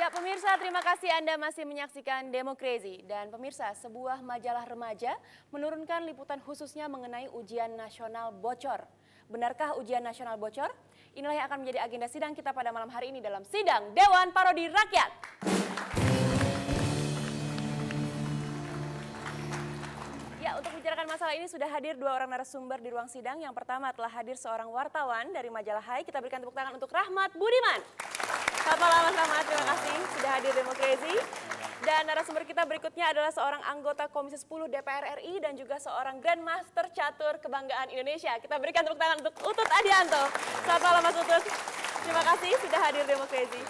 Ya pemirsa terima kasih Anda masih menyaksikan Demokrasi dan pemirsa sebuah majalah remaja menurunkan liputan khususnya mengenai ujian nasional bocor. Benarkah ujian nasional bocor? Inilah yang akan menjadi agenda sidang kita pada malam hari ini dalam sidang Dewan Parodi Rakyat. Ya, untuk membicarakan masalah ini sudah hadir dua orang narasumber di ruang sidang. Yang pertama telah hadir seorang wartawan dari majalah Hai. Kita berikan tepuk tangan untuk Rahmat Budiman selamat Mas Rahmat, terima kasih sudah hadir di Dan narasumber kita berikutnya adalah seorang anggota Komisi 10 DPR RI dan juga seorang Master catur kebanggaan Indonesia. Kita berikan tepuk tangan untuk Utut Adianto. Selamat malam Mas Utut. Terima kasih sudah hadir demokrasi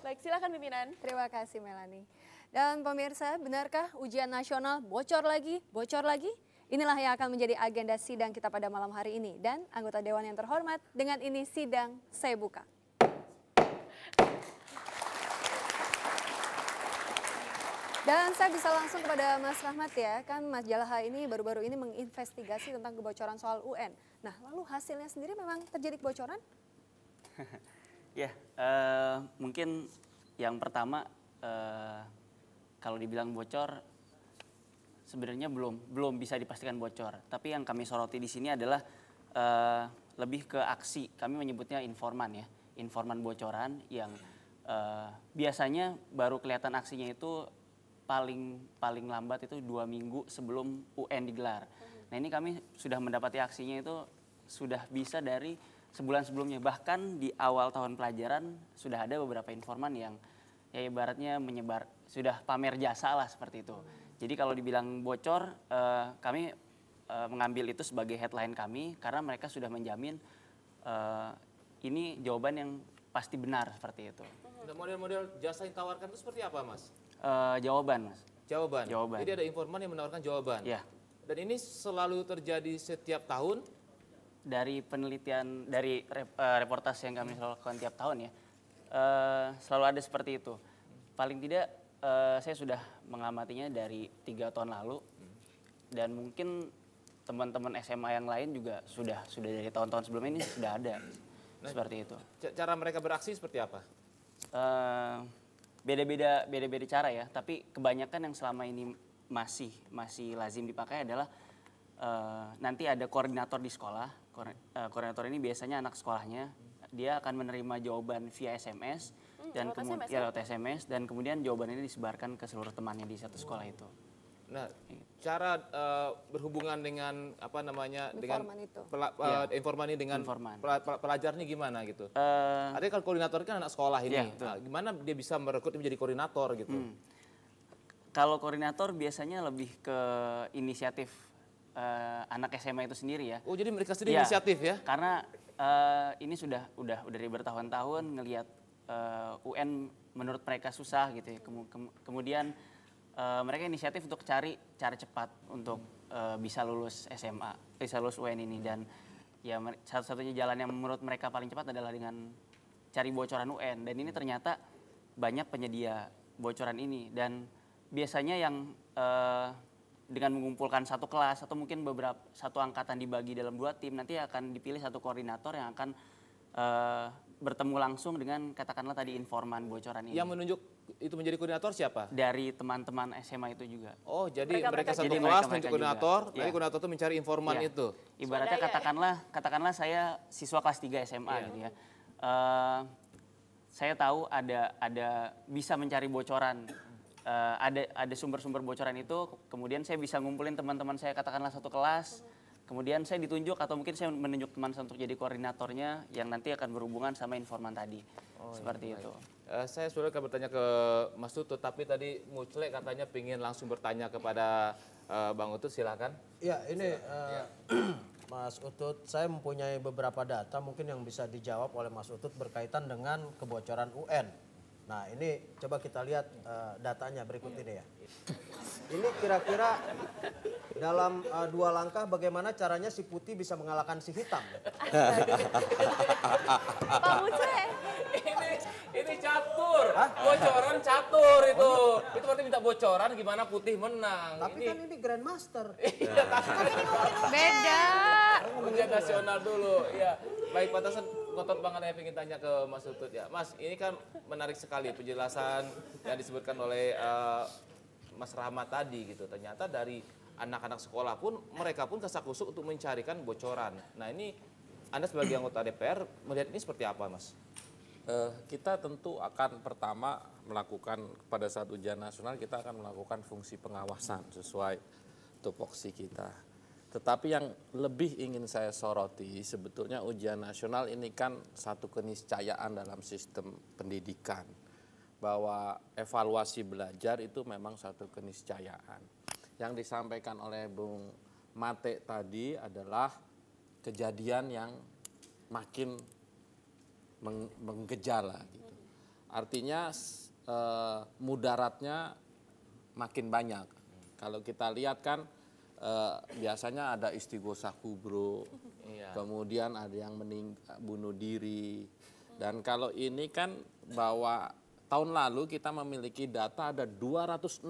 Baik, silakan pimpinan. Terima kasih Melani. Dan pemirsa, benarkah ujian nasional bocor lagi, bocor lagi? Inilah yang akan menjadi agenda sidang kita pada malam hari ini. Dan anggota Dewan yang terhormat, dengan ini sidang saya buka. Dan saya bisa langsung kepada Mas Rahmat ya, kan Mas Jalaha ini baru-baru ini menginvestigasi tentang kebocoran soal UN. Nah, lalu hasilnya sendiri memang terjadi kebocoran? ya, uh, mungkin yang pertama uh, kalau dibilang bocor, sebenarnya belum belum bisa dipastikan bocor. Tapi yang kami soroti di sini adalah uh, lebih ke aksi. Kami menyebutnya informan ya, informan bocoran yang uh, biasanya baru kelihatan aksinya itu paling paling lambat itu dua minggu sebelum UN digelar. Hmm. Nah ini kami sudah mendapati aksinya itu sudah bisa dari sebulan sebelumnya bahkan di awal tahun pelajaran sudah ada beberapa informan yang ya ibaratnya menyebar sudah pamer jasa lah seperti itu. Hmm. Jadi kalau dibilang bocor eh, kami eh, mengambil itu sebagai headline kami karena mereka sudah menjamin eh, ini jawaban yang pasti benar seperti itu. Hmm. Nah, model-model jasa yang ditawarkan itu seperti apa, Mas? Uh, jawaban, Mas. Jawaban. Jawaban. Jadi ada informan yang menawarkan jawaban. Ya. Dan ini selalu terjadi setiap tahun. Dari penelitian, dari rep, uh, eh, reportase yang kami selalu lakukan tiap tahun ya, uh, selalu ada seperti itu. Paling tidak uh, saya sudah mengamatinya dari tiga tahun lalu, dan mungkin teman-teman SMA yang lain juga sudah sudah dari tahun-tahun sebelum ini sudah ada nah, seperti itu. Cara mereka beraksi seperti apa? Eh, beda-beda uh, beda-beda cara ya. Tapi kebanyakan yang selama ini masih masih lazim dipakai adalah uh, nanti ada koordinator di sekolah. Ko uh, eh, koordinator ini biasanya anak sekolahnya dia akan menerima jawaban via SMS hmm, dan kemudian ya, SMS ya? dan kemudian jawaban ini disebarkan ke seluruh temannya di satu sekolah itu. Nah, cara uh, berhubungan dengan apa namanya informan dengan itu. Pela, uh, eh, yeah. informan ini dengan informan. Pela, pela, pelajarnya gimana gitu? Uh, kalau kalau koordinator kan anak sekolah ini, yeah, nah, gimana dia bisa merekrut menjadi koordinator gitu? Hmm. Kalau koordinator biasanya lebih ke inisiatif uh, anak SMA itu sendiri ya. Oh jadi mereka sendiri yeah. inisiatif ya? Karena uh, ini sudah udah udah dari bertahun-tahun ngelihat uh, UN menurut mereka susah gitu ya. kemudian uh, mereka inisiatif untuk cari cara cepat untuk uh, bisa lulus SMA, bisa lulus UN ini dan ya satu-satunya jalan yang menurut mereka paling cepat adalah dengan cari bocoran UN dan ini ternyata banyak penyedia bocoran ini dan biasanya yang uh, dengan mengumpulkan satu kelas atau mungkin beberapa satu angkatan dibagi dalam dua tim nanti akan dipilih satu koordinator yang akan uh, bertemu langsung dengan katakanlah tadi informan bocoran ini yang menunjuk itu menjadi koordinator siapa? Dari teman-teman SMA itu juga. Oh, jadi mereka, mereka, mereka satu jadi kelas menjadi koordinator, ya. nanti koordinator itu mencari informan ya. itu. Ibaratnya katakanlah katakanlah saya siswa kelas 3 SMA ya. gitu ya. Uh, saya tahu ada ada bisa mencari bocoran. Uh, ada ada sumber-sumber bocoran itu kemudian saya bisa ngumpulin teman-teman saya katakanlah satu kelas Kemudian saya ditunjuk atau mungkin saya menunjuk teman saya untuk jadi koordinatornya yang nanti akan berhubungan sama informan tadi. Oh, iya, Seperti iya. itu. Uh, saya sudah akan bertanya ke Mas Tutut, tapi tadi Muclek katanya ingin langsung bertanya kepada uh, Bang Utut, silakan. Ya, ini Uh, ya. Mas Utut, saya mempunyai beberapa data mungkin yang bisa dijawab oleh Mas Utut berkaitan dengan kebocoran UN. Nah ini coba kita lihat uh, datanya berikut ini ya. Ini kira-kira dalam uh, dua langkah bagaimana caranya si putih bisa mengalahkan si hitam. Pak eh. Ini, ini catur, Hah? bocoran catur itu. Itu berarti minta bocoran gimana putih menang. Tapi ini... kan ini grandmaster. Iya, beda. Ujian nasional dulu, ya. Baik, Pak Tasen, ngotot banget yang ingin tanya ke Mas Utut ya. Mas, ini kan menarik sekali penjelasan yang disebutkan oleh uh, Mas Rahmat tadi gitu. Ternyata dari anak-anak sekolah pun mereka pun kesakusuk untuk mencarikan bocoran. Nah ini Anda sebagai anggota DPR melihat ini seperti apa Mas? Uh, kita tentu akan pertama melakukan pada saat ujian nasional kita akan melakukan fungsi pengawasan sesuai tupoksi kita tetapi yang lebih ingin saya soroti sebetulnya ujian nasional ini kan satu keniscayaan dalam sistem pendidikan bahwa evaluasi belajar itu memang satu keniscayaan. Yang disampaikan oleh Bung Mate tadi adalah kejadian yang makin meng menggejala gitu. Artinya eh, mudaratnya makin banyak. Kalau kita lihat kan uh, biasanya ada istighosah kubro, iya. kemudian ada yang mening bunuh diri. Dan kalau ini kan bahwa tahun lalu kita memiliki data ada 267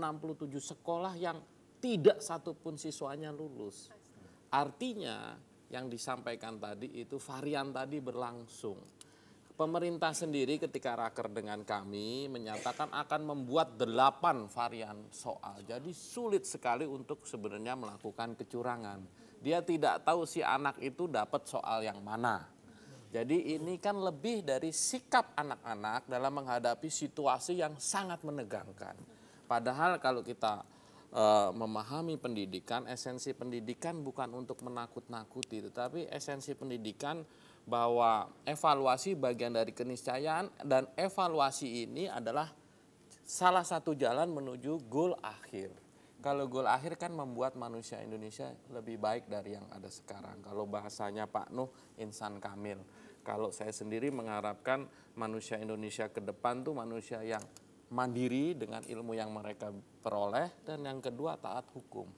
sekolah yang tidak satupun siswanya lulus. Artinya yang disampaikan tadi itu varian tadi berlangsung. Pemerintah sendiri ketika raker dengan kami menyatakan akan membuat delapan varian soal. Jadi sulit sekali untuk sebenarnya melakukan kecurangan. Dia tidak tahu si anak itu dapat soal yang mana. Jadi ini kan lebih dari sikap anak-anak dalam menghadapi situasi yang sangat menegangkan. Padahal kalau kita e, memahami pendidikan, esensi pendidikan bukan untuk menakut-nakuti, tetapi esensi pendidikan bahwa evaluasi bagian dari keniscayaan dan evaluasi ini adalah salah satu jalan menuju goal akhir. Kalau goal akhir kan membuat manusia Indonesia lebih baik dari yang ada sekarang. Kalau bahasanya Pak Nuh, insan kamil. Kalau saya sendiri mengharapkan manusia Indonesia ke depan tuh manusia yang mandiri dengan ilmu yang mereka peroleh dan yang kedua taat hukum.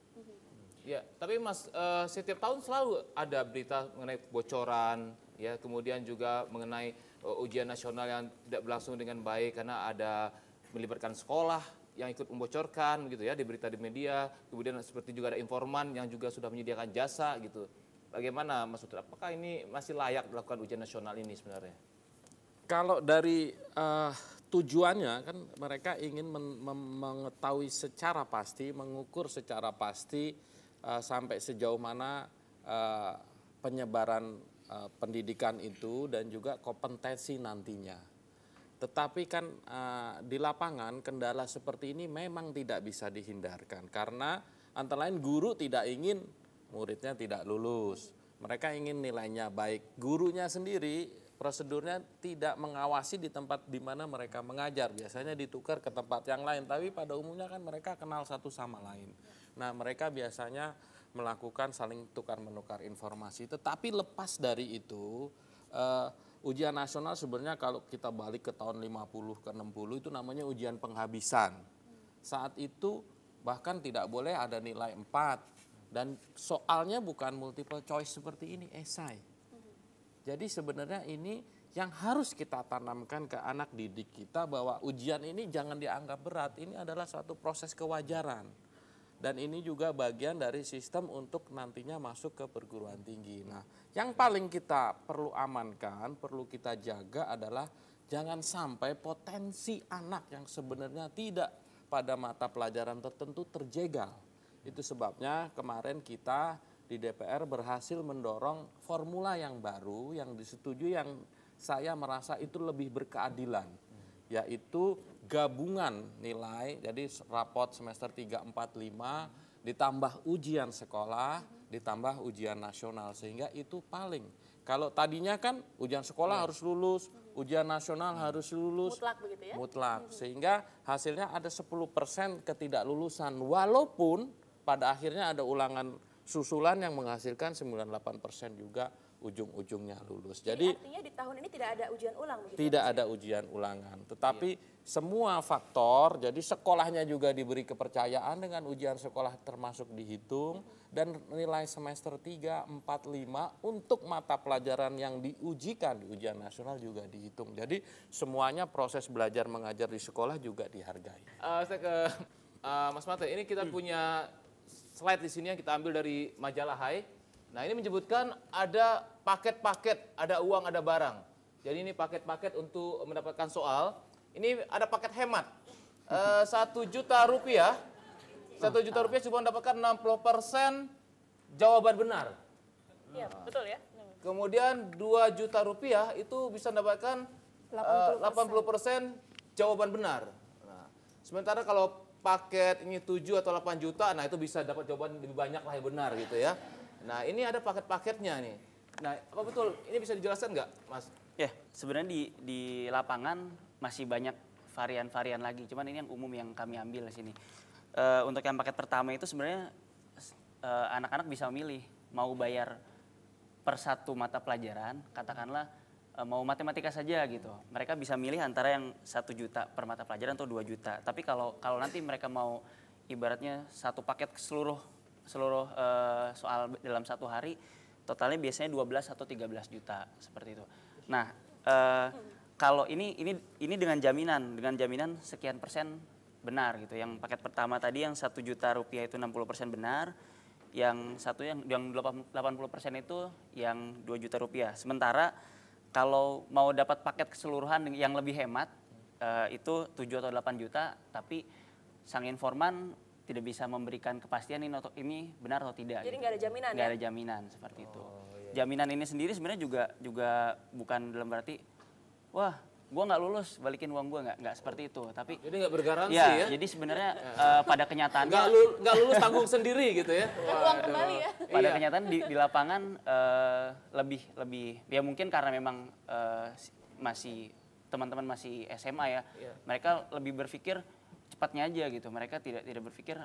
Ya, tapi Mas, uh, setiap tahun selalu ada berita mengenai bocoran ya kemudian juga mengenai uh, ujian nasional yang tidak berlangsung dengan baik karena ada melibatkan sekolah yang ikut membocorkan gitu ya di berita di media kemudian seperti juga ada informan yang juga sudah menyediakan jasa gitu bagaimana Mas apakah ini masih layak dilakukan ujian nasional ini sebenarnya kalau dari uh, tujuannya kan mereka ingin men mengetahui secara pasti mengukur secara pasti uh, sampai sejauh mana uh, penyebaran uh, pendidikan itu dan juga kompetensi nantinya. Tetapi kan uh, di lapangan kendala seperti ini memang tidak bisa dihindarkan karena antara lain guru tidak ingin muridnya tidak lulus. Mereka ingin nilainya baik. Gurunya sendiri prosedurnya tidak mengawasi di tempat di mana mereka mengajar. Biasanya ditukar ke tempat yang lain, tapi pada umumnya kan mereka kenal satu sama lain. Nah, mereka biasanya melakukan saling tukar menukar informasi. Tetapi lepas dari itu uh, ujian nasional sebenarnya kalau kita balik ke tahun 50 ke 60 itu namanya ujian penghabisan. Saat itu bahkan tidak boleh ada nilai 4 dan soalnya bukan multiple choice seperti ini esai. Jadi sebenarnya ini yang harus kita tanamkan ke anak didik kita bahwa ujian ini jangan dianggap berat, ini adalah suatu proses kewajaran dan ini juga bagian dari sistem untuk nantinya masuk ke perguruan tinggi. Nah, yang paling kita perlu amankan, perlu kita jaga adalah jangan sampai potensi anak yang sebenarnya tidak pada mata pelajaran tertentu terjegal. Itu sebabnya kemarin kita di DPR berhasil mendorong formula yang baru yang disetujui yang saya merasa itu lebih berkeadilan yaitu gabungan nilai, jadi rapot semester 3, 4, 5, ditambah ujian sekolah, ditambah ujian nasional. Sehingga itu paling. Kalau tadinya kan ujian sekolah hmm. harus lulus, ujian nasional iya. harus lulus. Mutlak begitu ya? Mutlak. Sehingga hasilnya ada 10% ketidaklulusan. Walaupun pada akhirnya ada ulangan susulan yang menghasilkan 98% juga ujung-ujungnya lulus. Jadi, Jadi artinya di tahun ini tidak ada ujian ulang begitu. Ya, tidak ya? ada ujian ulangan, iya. tetapi iya. semua faktor, jadi sekolahnya juga diberi kepercayaan dengan ujian sekolah termasuk dihitung mm-hmm. dan nilai semester 3, 4, 5 untuk mata pelajaran yang diujikan di ujian nasional juga dihitung. Jadi semuanya proses belajar mengajar di sekolah juga dihargai. Uh, saya ke uh, Mas Mate, ini kita hmm. punya slide di sini yang kita ambil dari majalah Hai Nah ini menyebutkan ada paket-paket, ada uang, ada barang. Jadi ini paket-paket untuk mendapatkan soal. Ini ada paket hemat. Eh, satu e, juta rupiah, satu juta rupiah cuma mendapatkan 60 persen jawaban benar. Iya, betul ya. Kemudian dua juta rupiah itu bisa mendapatkan 80 eh, persen jawaban benar. Nah, sementara kalau paket ini tujuh atau delapan juta, nah itu bisa dapat jawaban lebih banyak lah yang benar gitu ya. Nah, ini ada paket-paketnya nih. Nah, apa betul? Ini bisa dijelaskan nggak, Mas? Ya, sebenarnya di, di lapangan masih banyak varian-varian lagi. Cuman ini yang umum yang kami ambil di sini. Uh, untuk yang paket pertama itu sebenarnya anak eh, anak-anak bisa memilih mau bayar per satu mata pelajaran, katakanlah eh, mau matematika saja gitu. Mereka bisa milih antara yang satu juta per mata pelajaran atau dua juta. Tapi kalau kalau nanti mereka mau ibaratnya satu paket seluruh seluruh uh, soal dalam satu hari totalnya biasanya 12 atau 13 juta seperti itu. Nah, uh, kalau ini ini ini dengan jaminan, dengan jaminan sekian persen benar gitu. Yang paket pertama tadi yang satu juta rupiah itu 60 persen benar, yang satu yang yang 80 persen itu yang 2 juta rupiah. Sementara kalau mau dapat paket keseluruhan yang lebih hemat uh, itu 7 atau 8 juta, tapi sang informan tidak bisa memberikan kepastian ini atau ini benar atau tidak. Jadi gitu. nggak gitu. ada jaminan. Nggak ya? ada jaminan seperti oh, itu. Iya. Jaminan ini sendiri sebenarnya juga juga bukan dalam berarti wah gue nggak lulus balikin uang gue nggak nggak seperti itu tapi jadi nggak bergaransi ya, ya jadi sebenarnya uh, pada kenyataan nggak lulus, nggak lulus tanggung sendiri gitu ya Wah, uang kembali ya pada iya. kenyataan di, di lapangan uh, lebih lebih ya mungkin karena memang uh, masih teman-teman masih SMA ya yeah. mereka lebih berpikir secepatnya aja gitu. Mereka tidak tidak berpikir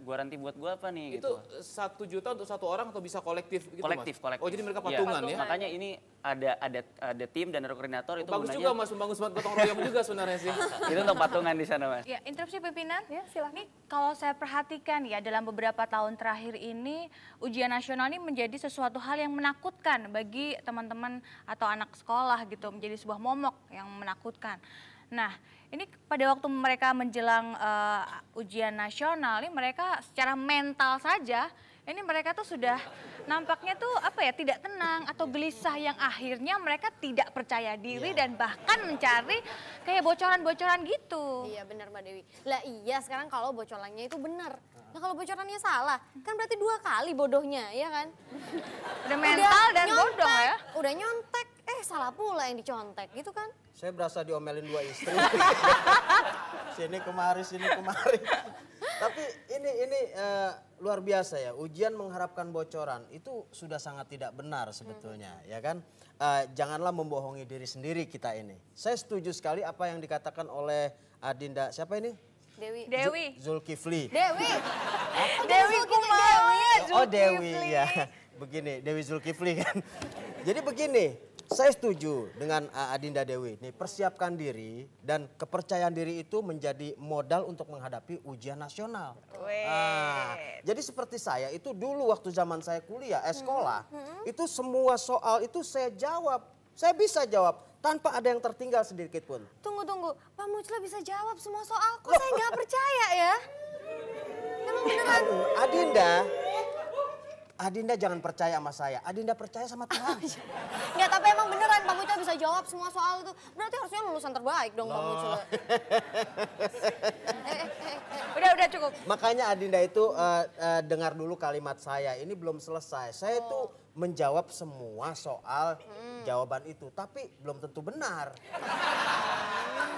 nanti buat gue apa nih itu gitu. satu juta untuk satu orang atau bisa kolektif gitu kolektif mas? kolektif oh jadi mereka iya. patungan ya, ya? makanya ini ada ada ada tim dan ada koordinator itu bagus juga mas membangun semangat gotong royong juga sebenarnya sih itu untuk patungan di sana mas ya interupsi pimpinan ya silahkan ini kalau saya perhatikan ya dalam beberapa tahun terakhir ini ujian nasional ini menjadi sesuatu hal yang menakutkan bagi teman-teman atau anak sekolah gitu menjadi sebuah momok yang menakutkan Nah, ini pada waktu mereka menjelang uh, ujian nasional, ini mereka secara mental saja, ini mereka tuh sudah nampaknya tuh apa ya tidak tenang atau gelisah yang akhirnya mereka tidak percaya diri ya. dan bahkan mencari kayak bocoran-bocoran gitu. Iya benar Mbak Dewi. Lah iya sekarang kalau bocorannya itu benar. Nah kalau bocorannya salah kan berarti dua kali bodohnya ya kan? Udah mental udah dan nyontek, bodoh ya. Udah nyontek eh salah pula yang dicontek gitu kan. Saya berasa diomelin dua istri. sini kemari, sini kemari. Tapi ini ini uh, luar biasa ya. Ujian mengharapkan bocoran itu sudah sangat tidak benar sebetulnya, hmm. ya kan? Uh, janganlah membohongi diri sendiri kita ini. Saya setuju sekali apa yang dikatakan oleh Adinda. Siapa ini? Dewi. Dewi. Zulkifli. Dewi. Dewi Kumawa. Oh Dewi ya. Begini Dewi Zulkifli kan. Jadi begini, saya setuju dengan uh, Adinda Dewi. Nih, persiapkan diri dan kepercayaan diri itu menjadi modal untuk menghadapi ujian nasional. Ah, jadi seperti saya itu dulu waktu zaman saya kuliah, eh, sekolah, hmm. -hmm. itu semua soal itu saya jawab. Saya bisa jawab tanpa ada yang tertinggal sedikit pun. Tunggu tunggu, Pak Mujla bisa jawab semua soal. Kok saya nggak percaya ya? Emang beneran? Adinda, Adinda jangan percaya sama saya. Adinda percaya sama oh, Tuhan. Enggak, iya. tapi emang beneran Pak Mucul bisa jawab semua soal itu. Berarti harusnya lulusan terbaik dong Pak Mucul. Oh. Eh, eh, eh, udah, udah cukup. Makanya Adinda itu dengar dulu kalimat saya. Ini belum selesai. Saya oh. menjawab semua soal hmm. jawaban itu. Tapi belum tentu benar.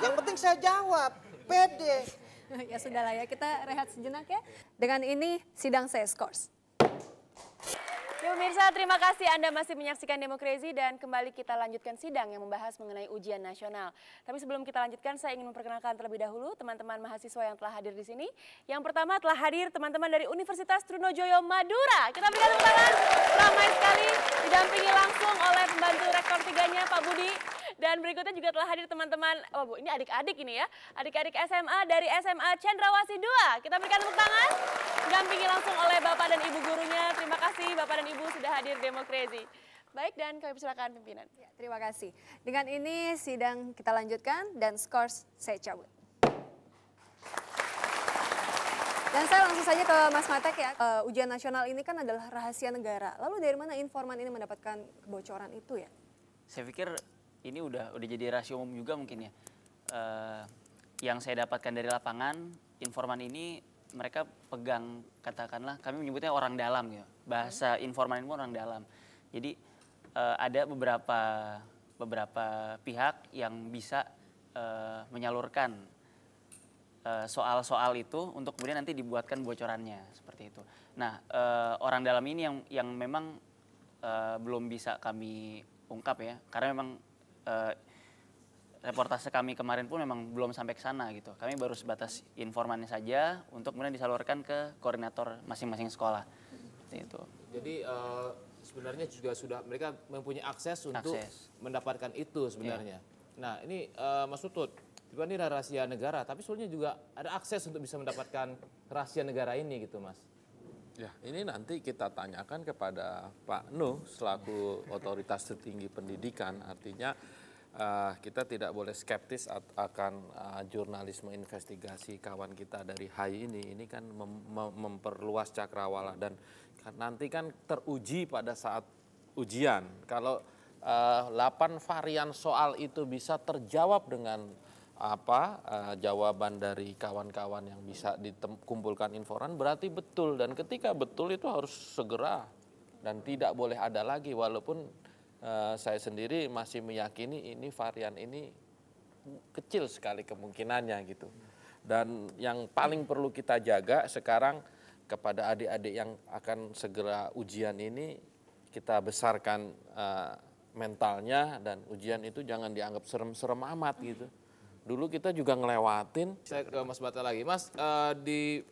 Yang penting saya jawab. Pede. ya sudah lah ya, kita rehat sejenak ya. Dengan ini sidang saya skors. Pemirsa, terima kasih Anda masih menyaksikan Demokrasi dan kembali kita lanjutkan sidang yang membahas mengenai ujian nasional. Tapi sebelum kita lanjutkan, saya ingin memperkenalkan terlebih dahulu teman-teman mahasiswa yang telah hadir di sini. Yang pertama telah hadir teman-teman dari Universitas Trunojoyo Madura. Kita berikan tepuk tangan ramai sekali, didampingi langsung oleh pembantu rektor tiganya Pak Budi dan berikutnya juga telah hadir teman-teman, oh Bu, ini adik-adik ini ya. Adik-adik SMA dari SMA Cendrawasih 2. Kita berikan tepuk tangan. Dampingi langsung oleh Bapak dan Ibu gurunya. Terima kasih Bapak dan Ibu sudah hadir Demo Crazy. Baik dan kami persilakan pimpinan. Ya, terima kasih. Dengan ini sidang kita lanjutkan dan skors saya cabut. Dan saya langsung saja ke Mas Matek ya. Uh, ujian nasional ini kan adalah rahasia negara. Lalu dari mana informan ini mendapatkan kebocoran itu ya? Saya pikir ini udah udah jadi rasio umum juga mungkin ya. Uh, yang saya dapatkan dari lapangan, informan ini mereka pegang katakanlah kami menyebutnya orang dalam ya. Bahasa informan ini orang dalam. Jadi uh, ada beberapa beberapa pihak yang bisa uh, menyalurkan soal-soal uh, itu untuk kemudian nanti dibuatkan bocorannya seperti itu. Nah, uh, orang dalam ini yang yang memang uh, belum bisa kami ungkap ya, karena memang Eh, reportase kami kemarin pun memang belum sampai ke sana gitu. Kami baru sebatas informannya saja untuk kemudian disalurkan ke koordinator masing-masing sekolah. itu. Jadi uh, sebenarnya juga sudah mereka mempunyai akses untuk mendapatkan itu sebenarnya. Yeah. Nah ini uh, Mas Tutut, tiba ini rahasia negara, tapi sebenarnya juga ada akses untuk bisa mendapatkan rahasia negara ini gitu Mas. Ya, ini nanti kita tanyakan kepada Pak Nuh selaku otoritas tertinggi pendidikan. Artinya uh, kita tidak boleh skeptis akan uh, jurnalisme investigasi kawan kita dari HI ini. Ini kan mem mem memperluas cakrawala dan kan nanti kan teruji pada saat ujian. Kalau uh, eh, 8 varian soal itu bisa terjawab dengan apa uh, jawaban dari kawan-kawan yang bisa dikumpulkan informan berarti betul dan ketika betul itu harus segera dan tidak boleh ada lagi walaupun uh, saya sendiri masih meyakini ini varian ini kecil sekali kemungkinannya gitu. Dan yang paling perlu kita jaga sekarang kepada adik-adik yang akan segera ujian ini kita besarkan uh, mentalnya dan ujian itu jangan dianggap serem-serem amat gitu. Dulu kita juga ngelewatin. Saya ke Mas Bata lagi. Mas, uh, di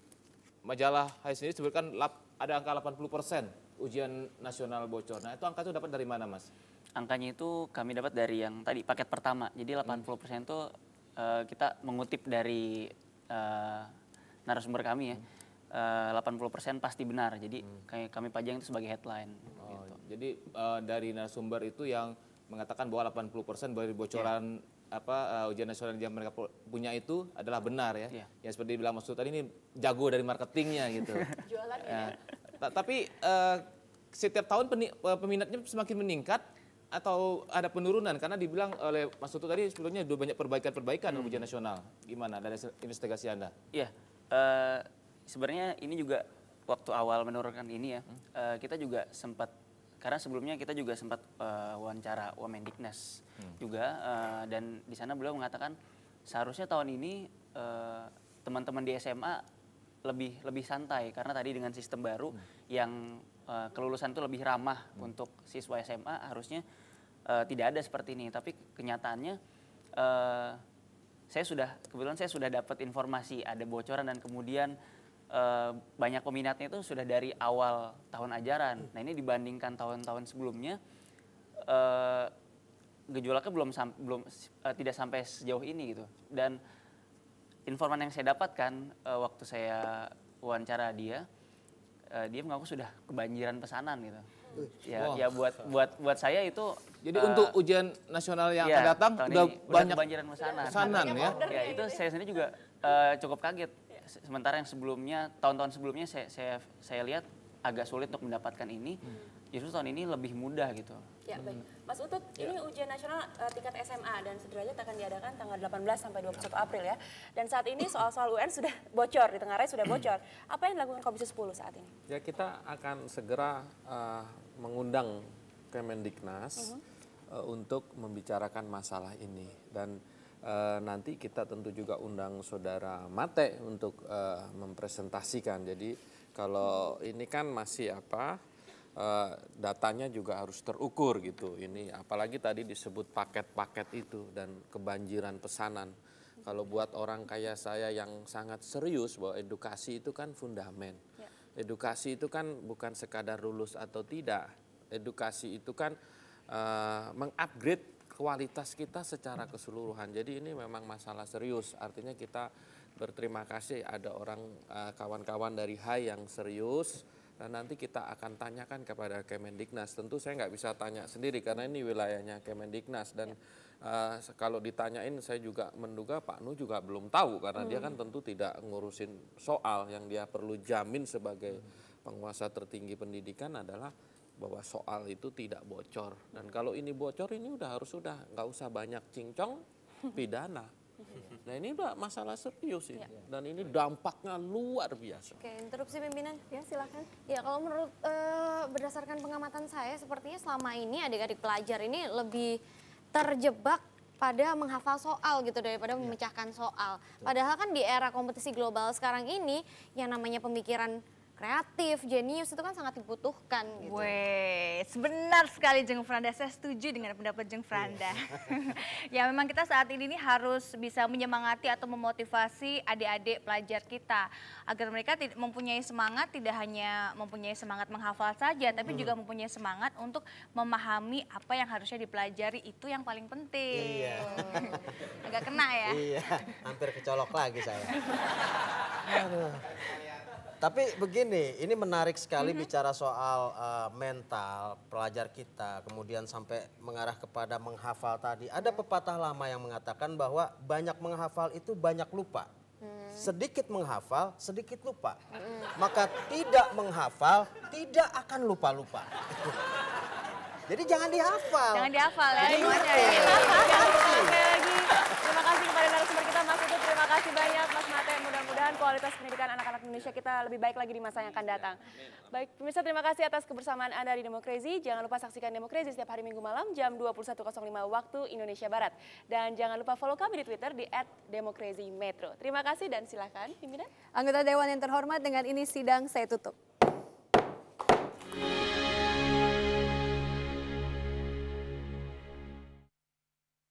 majalah Hai sendiri disebutkan lap, ada angka 80 persen ujian nasional bocor. Nah itu angka itu dapat dari mana Mas? Angkanya itu kami dapat dari yang tadi paket pertama. Jadi 80 hmm. persen itu uh, kita mengutip dari uh, narasumber kami ya. Hmm. Uh, 80% pasti benar. Jadi hmm. kami, kami pajang itu sebagai headline. Oh, gitu. Jadi uh, dari narasumber itu yang mengatakan bahwa 80% dari iya. bocoran yeah apa uh, ujian nasional yang mereka punya itu adalah benar ya. Yeah. Ya seperti bilang maksud tadi ini jago dari marketingnya gitu. Jualan ya. ya. tapi uh, setiap tahun eh, peminatnya semakin meningkat atau ada penurunan karena dibilang oleh Mas Tutu tadi sebetulnya sudah banyak perbaikan-perbaikan hmm. ujian nasional. Gimana dari investigasi Anda? Iya. Uh, sebenarnya ini juga waktu awal menurunkan ini ya. Hmm. Uh, kita juga sempat karena sebelumnya kita juga sempat uh, wawancara Dignes hmm. juga uh, dan di sana beliau mengatakan seharusnya tahun ini teman eh, teman-teman di SMA lebih lebih santai karena tadi dengan sistem baru hmm. yang uh, kelulusan itu lebih ramah hmm. untuk siswa SMA harusnya uh, tidak ada seperti ini. Tapi kenyataannya uh, saya sudah kebetulan saya sudah dapat informasi ada bocoran dan kemudian Eh, banyak peminatnya itu sudah dari awal tahun ajaran. Hmm. Nah ini dibandingkan tahun-tahun sebelumnya eh, gejolaknya belum belum eh, tidak sampai sejauh ini gitu. Dan informan yang saya dapatkan waktu saya wawancara dia, dia mengaku sudah kebanjiran pesanan gitu. ya, wow. ya buat buat buat saya itu. Jadi uh, untuk ujian nasional yang ya, akan datang udah banyak banjiran pesanan. Pesanan ya. ya. ya itu saya sendiri juga uh, cukup kaget sementara yang sebelumnya tahun-tahun sebelumnya saya, saya saya lihat agak sulit untuk mendapatkan ini hmm. justru tahun ini lebih mudah gitu ya baik hmm. Mas Utut ya. ini ujian nasional uh, tingkat SMA dan sederajat akan diadakan tanggal 18 sampai 21 ya. April ya dan saat ini soal-soal UN sudah bocor di tengah raya sudah hmm. bocor apa yang dilakukan Komisi 10 saat ini ya kita akan segera uh, mengundang Kemendiknas uh -huh. uh, untuk membicarakan masalah ini dan Eh, nanti kita tentu juga undang saudara Mate untuk uh, mempresentasikan. Jadi kalau ini kan masih apa uh, datanya juga harus terukur gitu. Ini apalagi tadi disebut paket-paket itu dan kebanjiran pesanan. Kalau buat orang kaya saya yang sangat serius bahwa edukasi itu kan fundamen. Ya. Edukasi itu kan bukan sekadar lulus atau tidak. Edukasi itu kan uh, mengupgrade kualitas kita secara keseluruhan. Jadi ini memang masalah serius. Artinya kita berterima kasih ada orang eh, kawan-kawan dari HAI yang serius dan nanti kita akan tanyakan kepada Kemendiknas. Tentu saya nggak bisa tanya sendiri karena ini wilayahnya Kemendiknas dan uh, kalau ditanyain saya juga menduga Pak Nu juga belum tahu karena hmm. dia kan hmm. tentu tidak ngurusin soal yang dia perlu jamin sebagai hmm. penguasa tertinggi pendidikan adalah bahwa soal itu tidak bocor dan kalau ini bocor ini udah harus sudah nggak usah banyak cincong pidana nah ini udah masalah serius ini ya. dan ini dampaknya luar biasa. Oke interupsi pimpinan ya silakan. Ya kalau menurut e, berdasarkan pengamatan saya sepertinya selama ini adik-adik pelajar ini lebih terjebak pada menghafal soal gitu daripada iya. memecahkan soal. Padahal kan di era kompetisi global sekarang ini yang namanya pemikiran kreatif, jenius itu kan sangat dibutuhkan gitu. Weh, benar sekali Jeng Franda. Saya setuju dengan pendapat Jeng Franda. Iya. ya memang kita saat ini nih harus bisa menyemangati atau memotivasi adik-adik pelajar kita agar mereka mempunyai semangat tidak hanya mempunyai semangat menghafal saja, tapi hmm. juga mempunyai semangat untuk memahami apa yang harusnya dipelajari itu yang paling penting. Iya. Agak kena ya. Iya, hampir kecolok lagi saya. Tapi begini, ini menarik sekali mm -hmm. bicara soal uh, mental pelajar kita, kemudian sampai mengarah kepada menghafal tadi. Ada mm-hmm. pepatah lama yang mengatakan bahwa banyak menghafal itu banyak lupa. Mm. Sedikit menghafal, sedikit lupa. Maka tidak menghafal, tidak akan lupa-lupa. Jadi jangan dihafal. Jangan dihafal ya. Terima ya. kasih. Terima kasih kepada narasumber kita Mas Utut. Terima kasih banyak Mas mudah-mudahan kualitas pendidikan anak-anak Indonesia kita lebih baik lagi di masa yang akan datang. Baik, pemirsa terima kasih atas kebersamaan Anda di Demokrasi. Jangan lupa saksikan Demokrasi setiap hari Minggu malam jam 21.05 waktu Indonesia Barat. Dan jangan lupa follow kami di Twitter di @demokrasi_metro. Terima kasih dan silakan pimpinan. Anggota Dewan yang terhormat dengan ini sidang saya tutup.